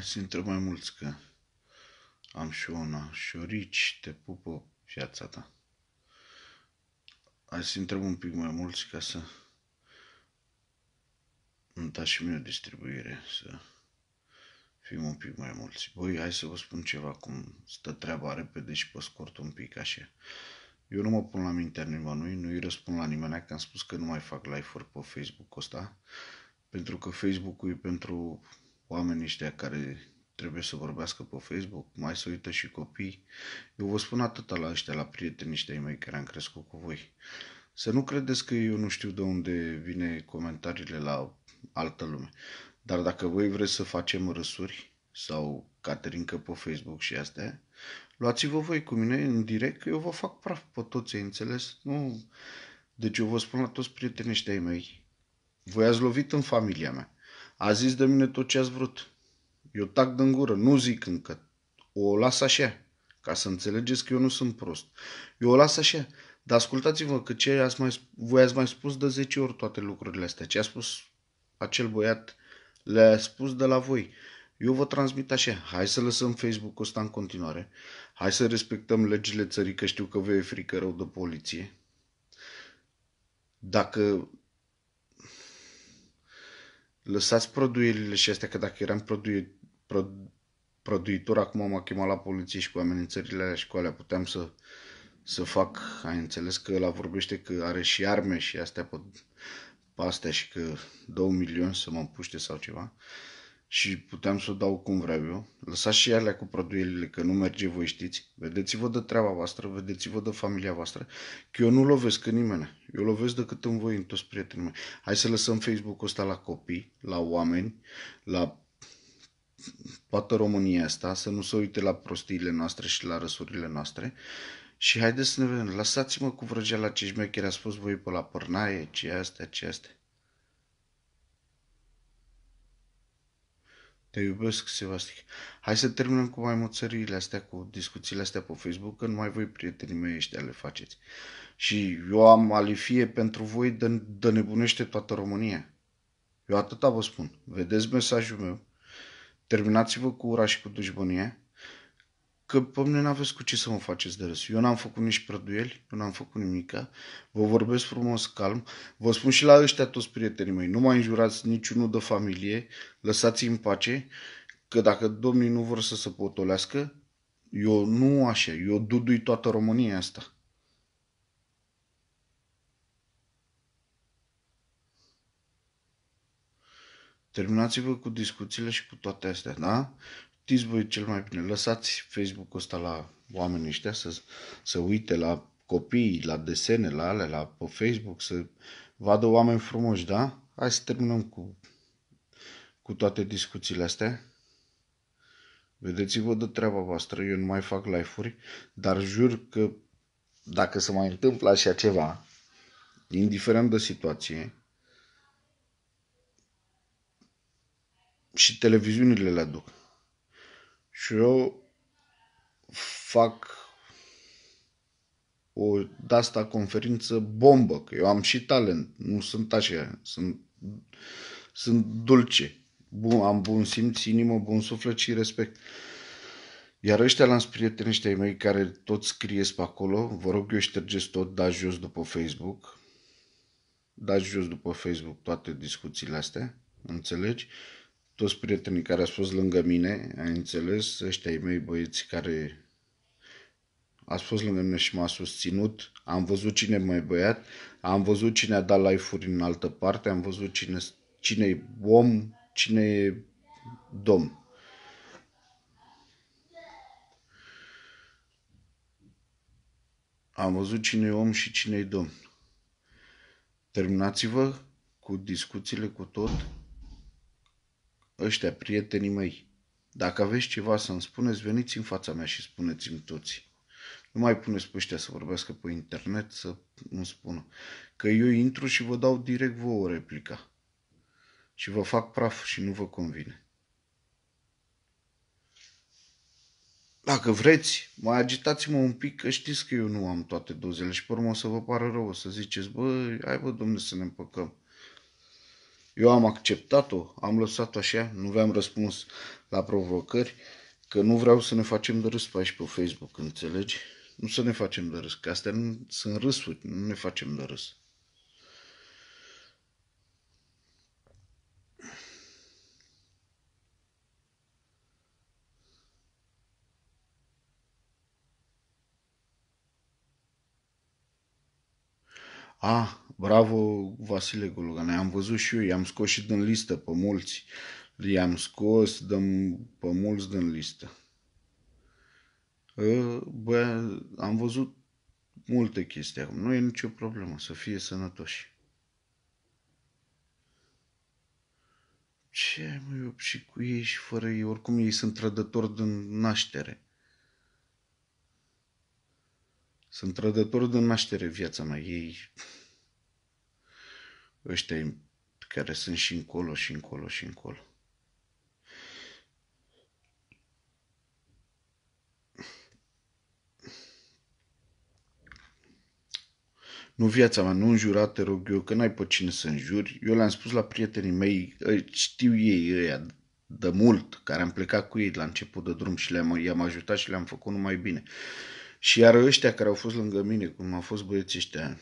hai să intră mai mulți, că am și una. Șorici, te pupă viața ta. Hai să intrăm un pic mai mulți ca să îmi da și mie o distribuire, să fim un pic mai mulți. Băi, hai să vă spun ceva, cum stă treaba repede și pe scurt un pic așa. Eu nu mă pun la mintea nimănui, nu îi răspund la nimeni, că am spus că nu mai fac live-uri pe Facebook-ul ăsta, pentru că Facebook-ul e pentru oamenii ăștia care trebuie să vorbească pe Facebook, mai să uită și copii. Eu vă spun atâta la ăștia, la prietenii ăștia mei care am crescut cu voi. Să nu credeți că eu nu știu de unde vine comentariile la altă lume. Dar dacă voi vreți să facem răsuri sau caterincă pe Facebook și astea, luați-vă voi cu mine în direct, că eu vă fac praf pe toți, ai înțeles? Nu. Deci eu vă spun la toți prietenii ăștia mei, voi ați lovit în familia mea. A zis de mine tot ce ați vrut. Eu tac din gură, nu zic încă. O las așa, ca să înțelegeți că eu nu sunt prost. Eu o las așa, dar ascultați-vă că ce ați mai, voi ați mai spus de 10 ori toate lucrurile astea. Ce a spus acel băiat le-a spus de la voi. Eu vă transmit așa, hai să lăsăm Facebook-ul ăsta în continuare, hai să respectăm legile țării, că știu că vă e frică rău de poliție. Dacă lăsați produirile și astea, că dacă eram produi, pro, produitor, acum m-a chemat la poliție și cu amenințările alea și cu alea puteam să, să fac, ai înțeles că la vorbește că are și arme și astea pe, pe astea și că 2 milioane să mă împuște sau ceva. Uh, și puteam să o dau cum vreau eu. Lăsați și alea cu prăduielile, că nu merge, voi știți. Vedeți-vă de treaba voastră, vedeți-vă de familia voastră. Că eu nu lovesc în nimeni. Eu lovesc decât în voi, în toți prietenii mei. Hai să lăsăm Facebook-ul ăsta la copii, la oameni, la toată România asta, să nu se uite la prostiile noastre și la răsurile noastre. Și haideți să ne vedem. Lăsați-mă cu la ce șmecheri a spus voi pe la părnaie, ce astea, ce astea. Te iubesc, Sevastic. Hai să terminăm cu mai mățăriile astea, cu discuțiile astea pe Facebook, că numai voi, prietenii mei ăștia, le faceți. Și eu am alifie pentru voi de, de nebunește toată România. Eu atâta vă spun. Vedeți mesajul meu. Terminați-vă cu ura și cu dușmânie că pe mine n-aveți cu ce să mă faceți de râs. Eu n-am făcut nici prăduieli, eu n-am făcut nimic. vă vorbesc frumos, calm, vă spun și la ăștia toți prietenii mei, nu mai înjurați niciunul de familie, lăsați-i în pace, că dacă domnii nu vor să se potolească, eu nu așa, eu dudui toată România asta. Terminați-vă cu discuțiile și cu toate astea, da? știți voi cel mai bine, lăsați Facebook-ul ăsta la oamenii ăștia să, să uite la copii, la desene, la alea, la pe Facebook, să vadă oameni frumoși, da? Hai să terminăm cu, cu toate discuțiile astea. Vedeți-vă de treaba voastră, eu nu mai fac live-uri, dar jur că dacă se mai întâmplă așa ceva, indiferent de situație, și televiziunile le aduc și eu fac o de-asta conferință bombă, că eu am și talent, nu sunt așa, sunt, sunt dulce, bun, am bun simț, inimă, bun suflet și respect. Iar ăștia l-am prietenii ăștia mei care tot scrieți pe acolo, vă rog eu ștergeți tot, dați jos după Facebook, dați jos după Facebook toate discuțiile astea, înțelegi? toți prietenii care au fost lângă mine, ai înțeles, ăștia ai mei băieți care a fost lângă mine și m-a susținut, am văzut cine mai băiat, am văzut cine a dat live-uri în altă parte, am văzut cine, cine e om, cine e domn. Am văzut cine e om și cine e domn. Terminați-vă cu discuțiile cu tot ăștia prietenii mei. Dacă aveți ceva să-mi spuneți, veniți în fața mea și spuneți-mi toți. Nu mai puneți pe ăștia să vorbească pe internet, să nu spună. Că eu intru și vă dau direct vouă replica. Și vă fac praf și nu vă convine. Dacă vreți, mai agitați-mă un pic, că știți că eu nu am toate dozele și pe urmă o să vă pară rău, o să ziceți, băi, hai bă, domne, să ne împăcăm. Eu am acceptat-o, am lăsat așa, nu v-am răspuns la provocări, că nu vreau să ne facem de râs pe aici pe Facebook, înțelegi? Nu să ne facem de râs, că astea nu, sunt râsuri, nu ne facem de râs. A, ah, bravo Vasile Gologan, am văzut și eu, i-am scos și din listă pe mulți. I-am scos din, pe mulți din listă. Ă, bă, am văzut multe chestii acum. Nu e nicio problemă să fie sănătoși. Ce mă, eu și cu ei și fără ei, oricum ei sunt trădători din naștere. Sunt trădători de naștere viața mea. Ei, ăștia care sunt și încolo, și încolo, și încolo. Nu viața mea, nu înjura, te rog eu, că n-ai pe cine să înjuri. Eu le-am spus la prietenii mei, ă, știu ei ăia de mult, care am plecat cu ei la început de drum și le-am, i-am ajutat și le-am făcut numai bine. Și iar ăștia care au fost lângă mine, cum au fost băieții ăștia,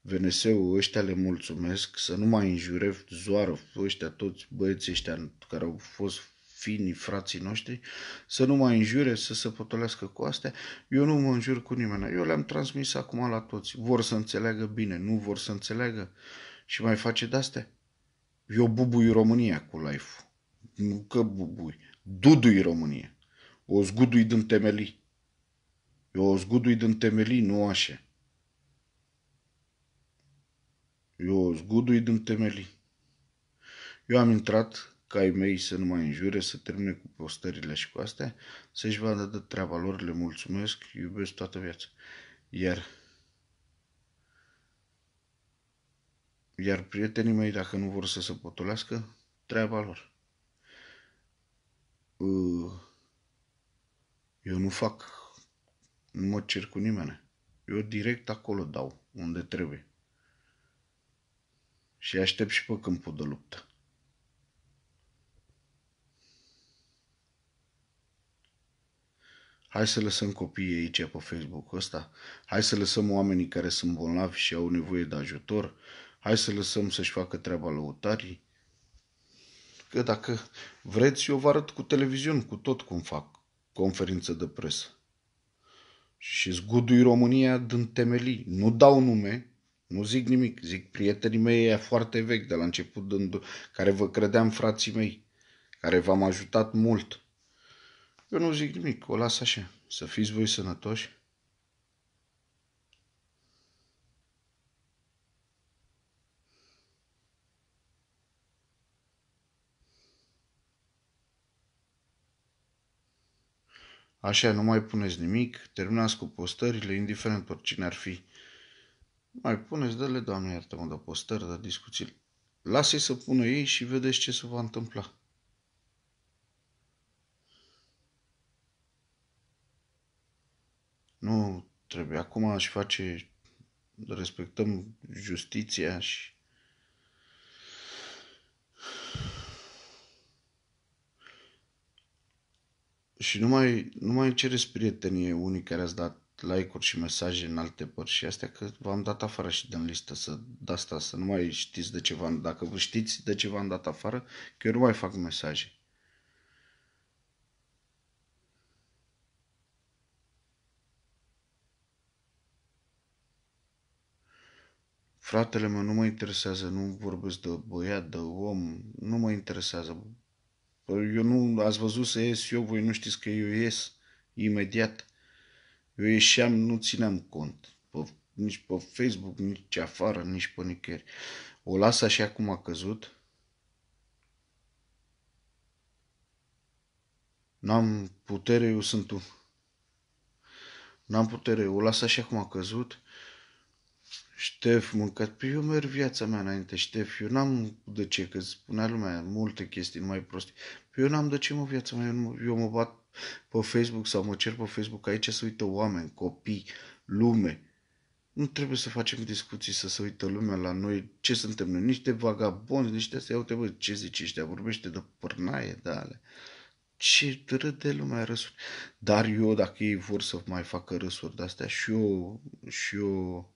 VNS-ul ăștia le mulțumesc, să nu mai înjure zoară ăștia, toți băieții ăștia care au fost finii frații noștri, să nu mai înjure, să se potolească cu astea. Eu nu mă înjur cu nimeni. Eu le-am transmis acum la toți. Vor să înțeleagă bine, nu vor să înțeleagă. Și mai face de-astea. Eu bubui România cu life ul Nu că bubui. Dudui România. O zgudui din temelii. Eu o zgudui din temelii, nu așa. Eu o zgudui din temelii. Eu am intrat ca ai mei să nu mai înjure, să termine cu postările și cu astea, să-și vadă de treaba lor, le mulțumesc, iubesc toată viața. Iar iar prietenii mei, dacă nu vor să se potolească, treaba lor. Uh, eu nu fac nu mă cer cu nimeni. Eu direct acolo dau, unde trebuie. Și aștept și pe câmpul de luptă. Hai să lăsăm copiii aici pe Facebook ăsta. Hai să lăsăm oamenii care sunt bolnavi și au nevoie de ajutor. Hai să lăsăm să-și facă treaba lăutarii. Că dacă vreți, eu vă arăt cu televiziune, cu tot cum fac conferință de presă și zgudui România din temelii. Nu dau nume, nu zic nimic, zic prietenii mei e foarte vechi de la început, din, care vă credeam frații mei, care v-am ajutat mult. Eu nu zic nimic, o las așa, să fiți voi sănătoși Așa, nu mai puneți nimic, terminați cu postările, indiferent cine ar fi. Mai puneți, dă-le, Doamne, iartă-mă, de postări, de discuții. lasă să pună ei și vedeți ce se va întâmpla. Nu trebuie. Acum aș face, respectăm justiția și și nu mai, nu mai cereți prietenie unii care ați dat like-uri și mesaje în alte părți și astea că v-am dat afară și din listă să, de asta, să nu mai știți de ce v-am, dacă vă știți de ce v-am dat afară, că eu nu mai fac mesaje. Fratele meu nu mă interesează, nu vorbesc de băiat, de om, nu mă interesează Păi eu nu ați văzut să ies eu, voi nu știți că eu ies imediat. Eu ieșeam, nu țineam cont. Pe, nici pe Facebook, nici afară, nici pe nicăieri. O las așa cum a căzut. N-am putere, eu sunt tu. N-am putere, o las așa cum a căzut. Uh, Ștef mâncat. Păi eu merg viața mea înainte, Ștef. Eu n-am de ce, că spunea lumea multe chestii mai proste. Păi eu n-am de ce mă viața mea. Eu, nu, eu mă bat pe Facebook sau mă cer pe Facebook. Aici se uită oameni, copii, lume. Nu trebuie să facem discuții, să se uită lumea la noi, ce suntem noi, niște vagabonzi, niște astea, uite bă, ce zici ăștia, vorbește de pârnaie, de alea. Ce râde lumea râsuri. Dar eu, dacă ei vor să mai facă râsuri de astea, și eu, și eu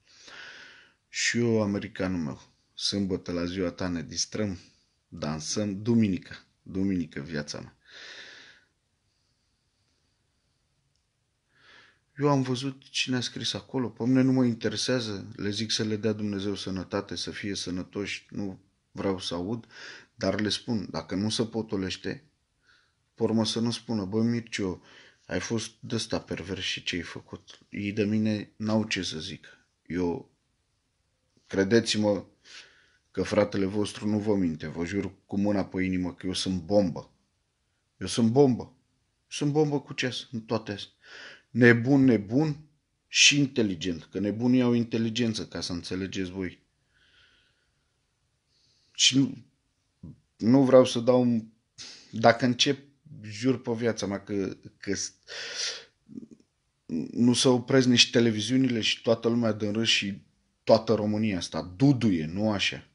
și eu, americanul meu, sâmbătă la ziua ta ne distrăm, dansăm, duminică, duminică viața mea. Eu am văzut cine a scris acolo, pe mine nu mă interesează, le zic să le dea Dumnezeu sănătate, să fie sănătoși, nu vreau să aud, dar le spun, dacă nu se potolește, pormă să nu spună, bă Mircio, ai fost de ăsta pervers și ce ai făcut. Ei de mine n-au ce să zic. Eu Credeți-mă că fratele vostru nu vă minte, vă jur cu mâna pe inimă că eu sunt bombă. Eu sunt bombă. Sunt bombă cu ce sunt toate astea. Nebun, nebun și inteligent. Că nebunii au inteligență, ca să înțelegeți voi. Și nu, nu vreau să dau... Un... Dacă încep, jur pe viața mea că, că nu se opresc nici televiziunile și toată lumea dă râs și toată România asta. Duduie, nu așa.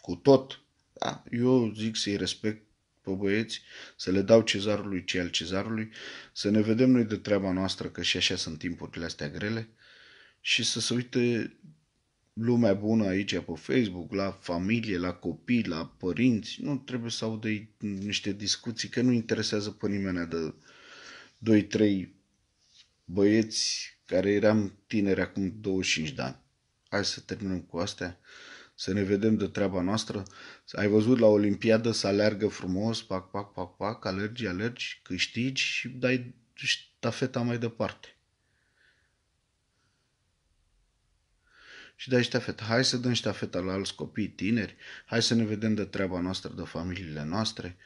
Cu tot. Da, eu zic să-i respect pe băieți, să le dau cezarului ce al cezarului, să ne vedem noi de treaba noastră, că și așa sunt timpurile astea grele, și să se uite lumea bună aici pe Facebook, la familie, la copii, la părinți. Nu trebuie să audă niște discuții, că nu interesează pe nimeni de 2-3 băieți care eram tineri acum 25 de ani. Hai să terminăm cu astea, să ne vedem de treaba noastră. Ai văzut la Olimpiadă să alergă frumos, pac, pac, pac, pac, alergi, alergi, câștigi și dai ștafeta mai departe. și dai ștafeta. Hai să dăm ștafeta la alți copii tineri, hai să ne vedem de treaba noastră, de familiile noastre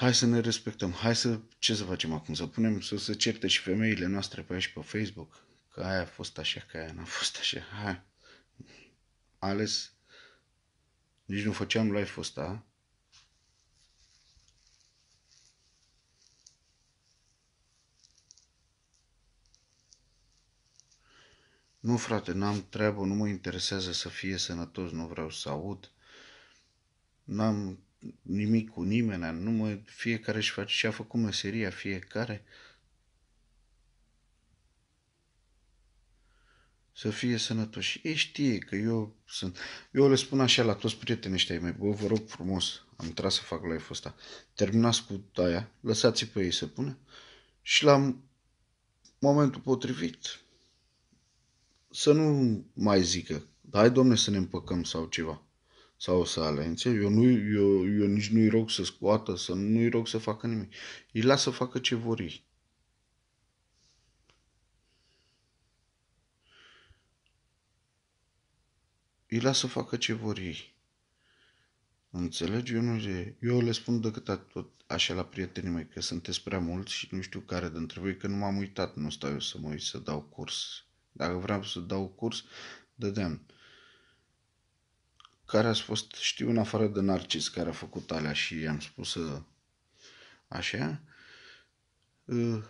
hai să ne respectăm, hai să, ce să facem acum, să punem, să se certe și femeile noastre pe aici pe Facebook, că aia a fost așa, că aia n-a fost așa, hai. Ales, nici nu făceam live-ul ăsta, Nu, frate, n-am treabă, nu mă interesează să fie sănătos, nu vreau să aud. N-am nimic cu nimeni, nu mă, fiecare și face ce a făcut meseria, fiecare. Să fie sănătoși. Ei știe că eu sunt... Eu le spun așa la toți prietenii ăștia mei, bă, vă rog frumos, am intrat să fac live-ul ăsta. Terminați cu aia, lăsați pe ei să pună și la momentul potrivit să nu mai zică, hai domne să ne împăcăm sau ceva sau să alențe, eu, nu, eu, eu nici nu-i rog să scoată, să nu-i rog să facă nimic. Îi las să facă ce vor ei. Îi las să facă ce vor ei. Înțelegi? Eu, nu le, eu le spun cât tot așa la prietenii mei, că sunteți prea mulți și nu știu care dintre voi, că nu m-am uitat, nu stau eu să mă uit să dau curs. Dacă vreau să dau curs, dădeam. De care a fost, știu, în afară de Narcis, care a făcut alea și i-am spus uh, așa, uh,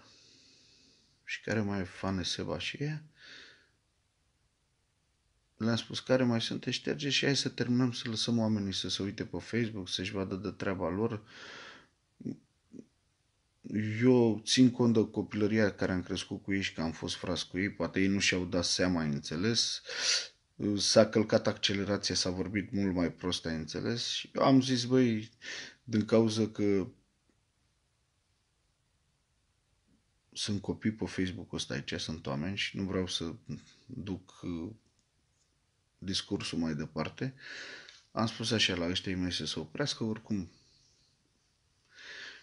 și care mai fane Seba și ea, le-am spus care mai sunt, te șterge și hai să terminăm să lăsăm oamenii să se uite pe Facebook, să-și vadă de treaba lor. Eu țin cont de copilăria care am crescut cu ei și că am fost fras cu ei, poate ei nu și-au dat seama, înțeles, s-a călcat accelerația, s-a vorbit mult mai prost, ai înțeles? Și eu am zis, băi, din cauza că sunt copii pe facebook ăsta aici, sunt oameni și nu vreau să duc uh, discursul mai departe, am spus așa la ăștia mei să se oprească oricum.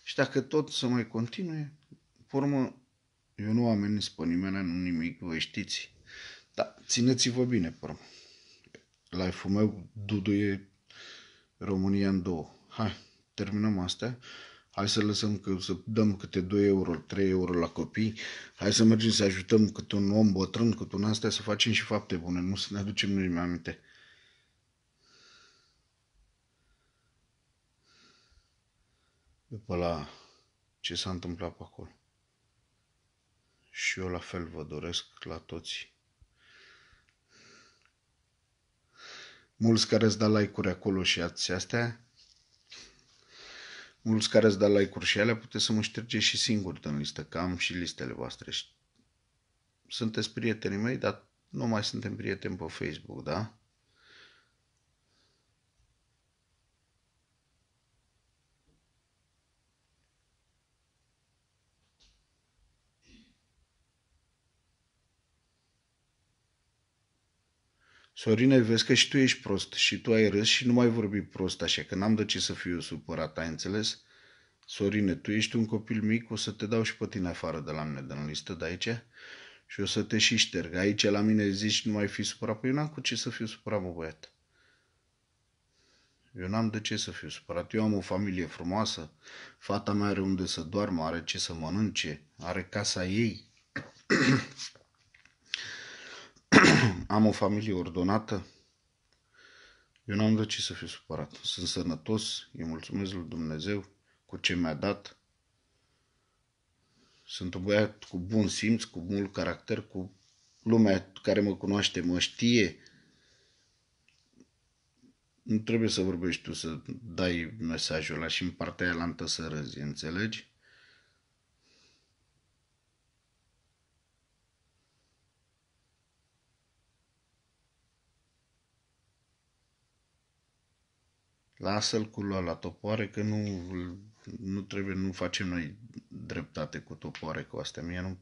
Și dacă tot să mai continue, formă, eu nu am pe nimeni, nu nimic, voi știți, da, țineți-vă bine, pe Life-ul meu e România în două. Hai, terminăm astea. Hai să lăsăm că să dăm câte 2 euro, 3 euro la copii. Hai să mergem să ajutăm cât un om bătrân, cât un astea, să facem și fapte bune, nu să ne aducem nimeni aminte. După la ce s-a întâmplat pe acolo. Și eu la fel vă doresc la toți Mulți care îți dau like-uri acolo și ați astea, mulți care îți dau like-uri și alea, puteți să mă ștergeți și singur în listă, că am și listele voastre. Sunteți prietenii mei, dar nu mai suntem prieteni pe Facebook, da? Sorine, vezi că și tu ești prost și tu ai râs și nu mai vorbi prost, așa că n-am de ce să fiu supărat, ai înțeles? Sorine, tu ești un copil mic, o să te dau și pe tine afară de la mine, de la listă de aici și o să te și șterg. Aici la mine zici nu mai fi supărat, păi eu n-am cu ce să fiu supărat, mă băiat. Eu n-am de ce să fiu supărat. Eu am o familie frumoasă, fata mea are unde să doarmă, are ce să mănânce, are casa ei. am o familie ordonată. Eu n-am de ce să fiu supărat. Sunt sănătos, îi mulțumesc lui Dumnezeu cu ce mi-a dat. Sunt un băiat cu bun simț, cu mult caracter, cu lumea care mă cunoaște, mă știe. Nu trebuie să vorbești tu, să dai mesajul ăla și în partea aia să râzi, înțelegi? Lasă-l cu lua la topoare că nu, nu trebuie, nu facem noi dreptate cu topoare cu astea. Mie nu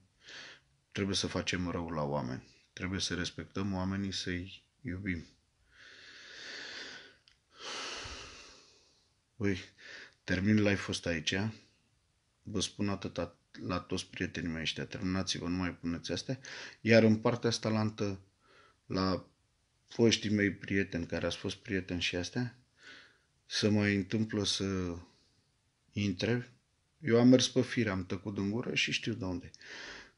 trebuie să facem rău la oameni. Trebuie să respectăm oamenii, să-i iubim. Băi, termin live-ul ăsta aici. Vă spun atâta la toți prietenii mei ăștia. Terminați-vă, nu mai puneți astea. Iar în partea asta lantă, la foștii mei prieteni care ați fost prieteni și astea, să mai întâmplă să intre. Eu am mers pe fire, am tăcut în gură și știu de unde.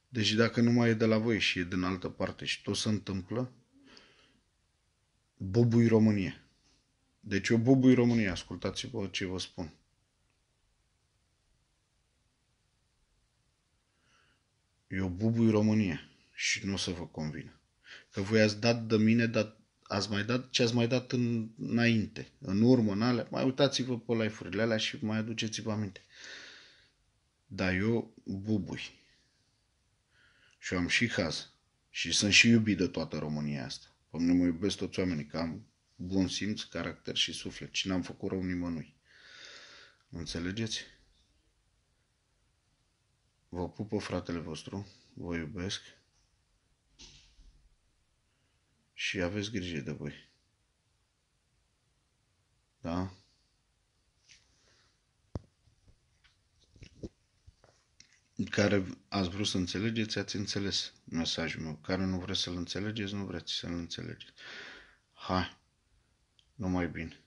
Deci dacă nu mai e de la voi și e din altă parte și tot se întâmplă, bubui România. Deci eu bubui România, ascultați-vă ce vă spun. Eu bubui România și nu o să vă convină. Că voi ați dat de mine, dar ați mai dat, ce ați mai dat în, înainte, în urmă, în alea, mai uitați-vă pe live-urile alea și mai aduceți-vă aminte. Dar eu bubui. Și am și haz. Și sunt și iubit de toată România asta. Păi mine mă iubesc toți oamenii, că am bun simț, caracter și suflet. Și n-am făcut rău nimănui. Înțelegeți? Vă pupă fratele vostru, vă iubesc și aveți grijă de voi. Da? Care ați vrut să înțelegeți, ați înțeles mesajul meu. Care nu vreți să-l înțelegeți, nu vreți să-l înțelegeți. Hai, numai bine.